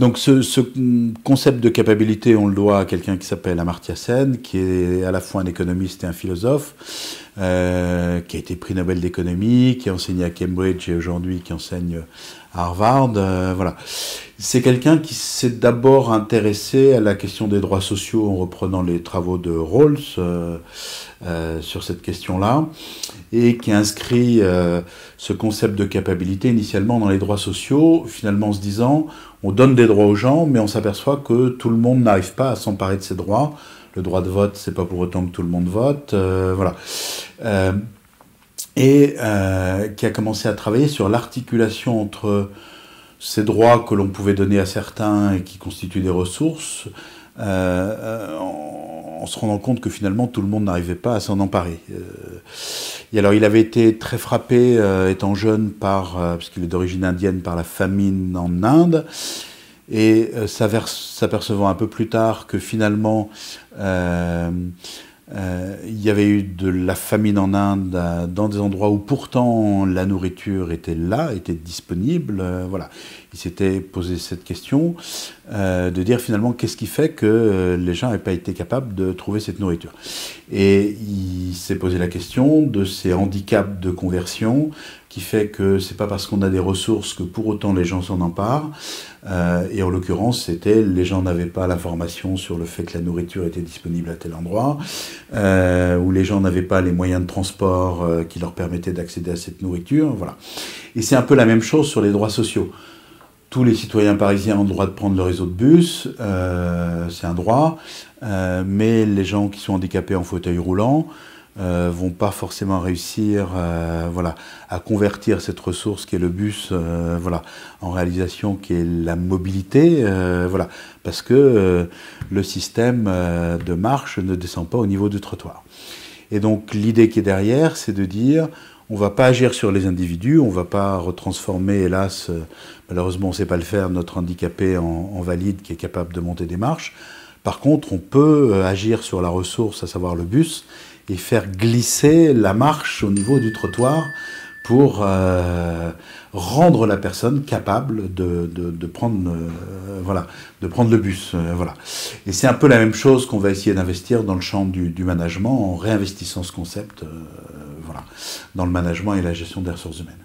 Donc ce, concept de capabilité, on le doit à quelqu'un qui s'appelle Amartya Sen, qui est à la fois un économiste et un philosophe, euh, qui a été prix Nobel d'économie, qui a enseigné à Cambridge et aujourd'hui qui enseigne à Harvard. Euh, voilà. C'est quelqu'un qui s'est d'abord intéressé à la question des droits sociaux en reprenant les travaux de Rawls euh, euh, sur cette question-là, et qui inscrit euh, ce concept de capacité initialement dans les droits sociaux, finalement en se disant on donne des droits aux gens, mais on s'aperçoit que tout le monde n'arrive pas à s'emparer de ces droits. Le droit de vote, c'est pas pour autant que tout le monde vote, voilà. et qui a commencé à travailler sur l'articulation entre ces droits que l'on pouvait donner à certains et qui constituent des ressources, euh, euh, en, se rendant compte que finalement tout le monde n'arrivait pas à s'en emparer. Euh, et alors il avait été très frappé, étant jeune, par, parce qu'il est d'origine indienne, par la famine en Inde, et s'apercevant un peu plus tard que finalement euh, il y avait eu de la famine en Inde euh, dans des endroits où pourtant la nourriture était là, était disponible. Euh, voilà. Il s'était posé cette question de dire finalement qu'est-ce qui fait que les gens n'avaient pas été capables de trouver cette nourriture. Et il s'est posé la question de ces handicaps de conversion, qui fait que c'est pas parce qu'on a des ressources que pour autant les gens s'en emparent. Euh, et en l'occurrence, c'était les gens n'avaient pas l'information sur le fait que la nourriture était disponible à tel endroit, euh, ou les gens n'avaient pas les moyens de transport euh, qui leur permettaient d'accéder à cette nourriture. Voilà. Et c'est un peu la même chose sur les droits sociaux. Tous les citoyens parisiens ont le droit de prendre le réseau de bus, c'est un droit, mais les gens qui sont handicapés en fauteuil roulant, euh, vont pas forcément réussir euh, voilà, à convertir cette ressource qui est le bus euh, voilà, en réalisation qui est la mobilité, voilà, parce que le système de marche ne descend pas au niveau du trottoir. Et donc l'idée qui est derrière, c'est de dire on ne va pas agir sur les individus, on ne va pas retransformer, hélas, malheureusement on ne sait pas le faire, notre handicapé en valide qui est capable de monter des marches par contre, on peut euh, agir sur la ressource, à savoir le bus, et faire glisser la marche au niveau du trottoir pour euh, rendre la personne capable de, prendre, euh, voilà, de prendre le bus. voilà. Et c'est un peu la même chose qu'on va essayer d'investir dans le champ du, du, management en réinvestissant ce concept voilà, dans le management et la gestion des ressources humaines.